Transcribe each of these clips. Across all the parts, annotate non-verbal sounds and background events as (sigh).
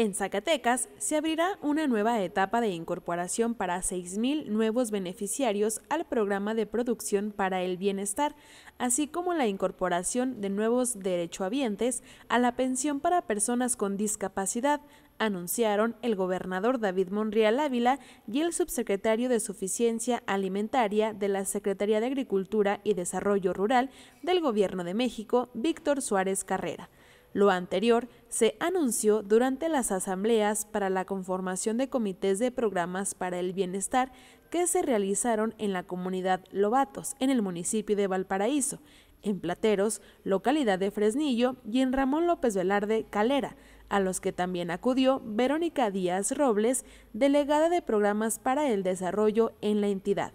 En Zacatecas se abrirá una nueva etapa de incorporación para 6.000 nuevos beneficiarios al programa de producción para el bienestar, así como la incorporación de nuevos derechohabientes a la pensión para personas con discapacidad, anunciaron el gobernador David Monreal Ávila y el subsecretario de Suficiencia Alimentaria de la Secretaría de Agricultura y Desarrollo Rural del Gobierno de México, Víctor Suárez Carrera. Lo anterior se anunció durante las asambleas para la conformación de comités de programas para el bienestar que se realizaron en la comunidad Lobatos, en el municipio de Valparaíso, en Plateros, localidad de Fresnillo, y en Ramón López Velarde, Calera, a los que también acudió Verónica Díaz Robles, delegada de programas para el desarrollo en la entidad.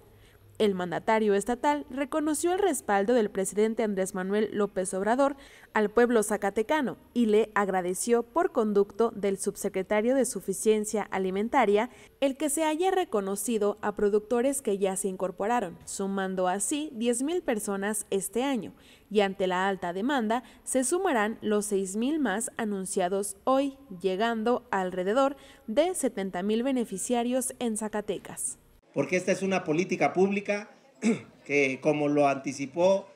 El mandatario estatal reconoció el respaldo del presidente Andrés Manuel López Obrador al pueblo zacatecano y le agradeció por conducto del subsecretario de Suficiencia Alimentaria el que se haya reconocido a productores que ya se incorporaron, sumando así 10.000 personas este año, y ante la alta demanda se sumarán los 6.000 más anunciados hoy, llegando alrededor de 70.000 beneficiarios en Zacatecas porque esta es una política pública (clears throat) que, como lo anticipó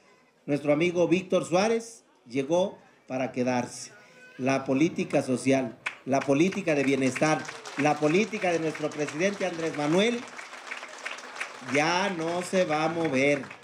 nuestro amigo Víctor Suárez, llegó para quedarse. La política social, la política de bienestar, la política de nuestro presidente Andrés Manuel ya no se va a mover.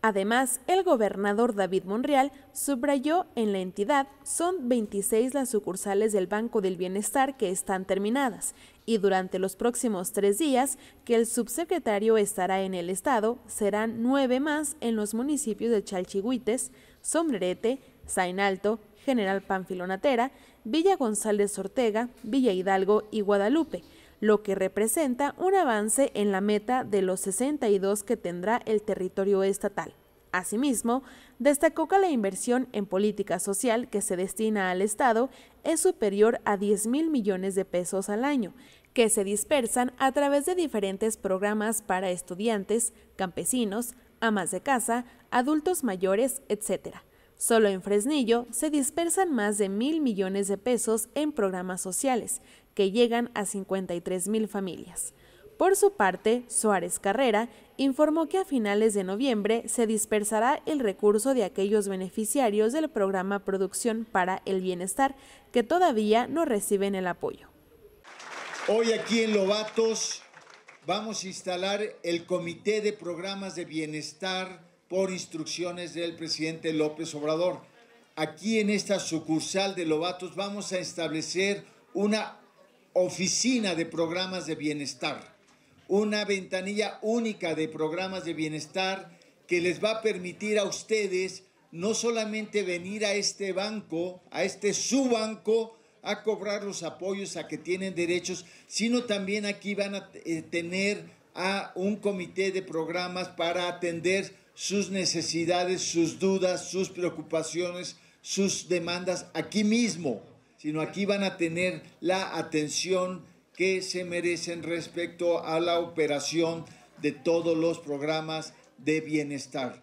Además, el gobernador David Monreal subrayó en la entidad son 26 las sucursales del Banco del Bienestar que están terminadas y durante los próximos tres días que el subsecretario estará en el estado serán nueve más en los municipios de Chalchihuites, Sombrerete, Zainalto, General Panfilonatera, Villa González Ortega, Villa Hidalgo y Guadalupe lo que representa un avance en la meta de los 62 que tendrá el territorio estatal. Asimismo, destacó que la inversión en política social que se destina al Estado es superior a 10 mil millones de pesos al año, que se dispersan a través de diferentes programas para estudiantes, campesinos, amas de casa, adultos mayores, etc. Solo en Fresnillo se dispersan más de mil millones de pesos en programas sociales, que llegan a 53 mil familias. Por su parte, Suárez Carrera informó que a finales de noviembre se dispersará el recurso de aquellos beneficiarios del programa Producción para el Bienestar que todavía no reciben el apoyo. Hoy aquí en Lobatos vamos a instalar el Comité de Programas de Bienestar por instrucciones del presidente López Obrador. Aquí en esta sucursal de Lobatos vamos a establecer una oficina de programas de bienestar, una ventanilla única de programas de bienestar que les va a permitir a ustedes no solamente venir a este banco, a este su banco, a cobrar los apoyos a que tienen derechos, sino también aquí van a eh, tener a un comité de programas para atender sus necesidades, sus dudas, sus preocupaciones, sus demandas aquí mismo sino aquí van a tener la atención que se merecen respecto a la operación de todos los programas de bienestar.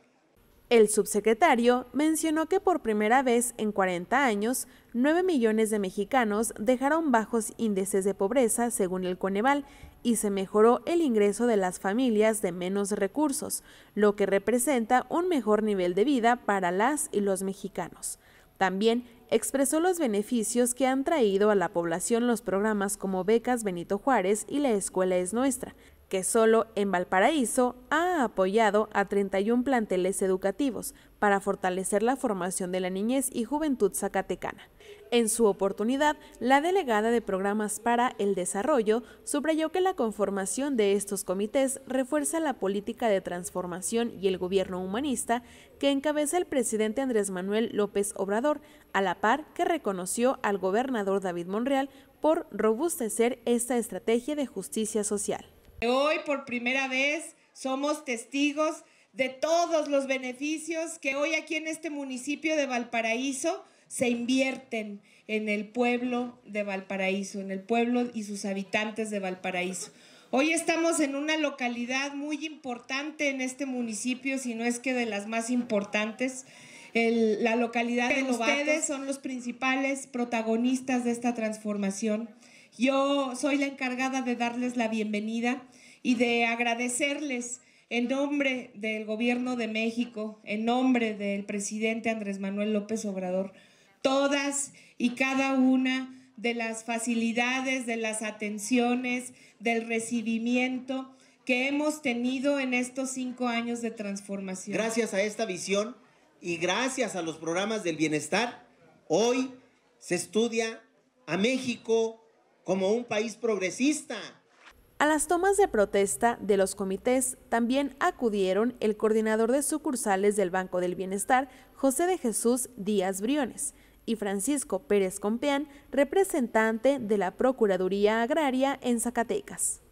El subsecretario mencionó que por primera vez en 40 años, 9 millones de mexicanos dejaron bajos índices de pobreza según el Coneval y se mejoró el ingreso de las familias de menos recursos, lo que representa un mejor nivel de vida para las y los mexicanos. También expresó los beneficios que han traído a la población los programas como Becas Benito Juárez y La Escuela es Nuestra, que solo en Valparaíso ha apoyado a 31 planteles educativos para fortalecer la formación de la niñez y juventud zacatecana. En su oportunidad, la delegada de Programas para el Desarrollo subrayó que la conformación de estos comités refuerza la política de transformación y el gobierno humanista que encabeza el presidente Andrés Manuel López Obrador, a la par que reconoció al gobernador David Monreal por robustecer esta estrategia de justicia social. Hoy por primera vez somos testigos de todos los beneficios que hoy aquí en este municipio de Valparaíso se invierten en el pueblo de Valparaíso, en el pueblo y sus habitantes de Valparaíso. Hoy estamos en una localidad muy importante en este municipio, si no es que de las más importantes. la localidad de Ustedes son los principales protagonistas de esta transformación. Yo soy la encargada de darles la bienvenida y de agradecerles en nombre del Gobierno de México, en nombre del presidente Andrés Manuel López Obrador, todas y cada una de las facilidades, de las atenciones, del recibimiento que hemos tenido en estos cinco años de transformación. Gracias a esta visión y gracias a los programas del bienestar, hoy se estudia a México como un país progresista. A las tomas de protesta de los comités también acudieron el coordinador de sucursales del Banco del Bienestar, José de Jesús Díaz Briones, y Francisco Pérez Compeán, representante de la Procuraduría Agraria en Zacatecas.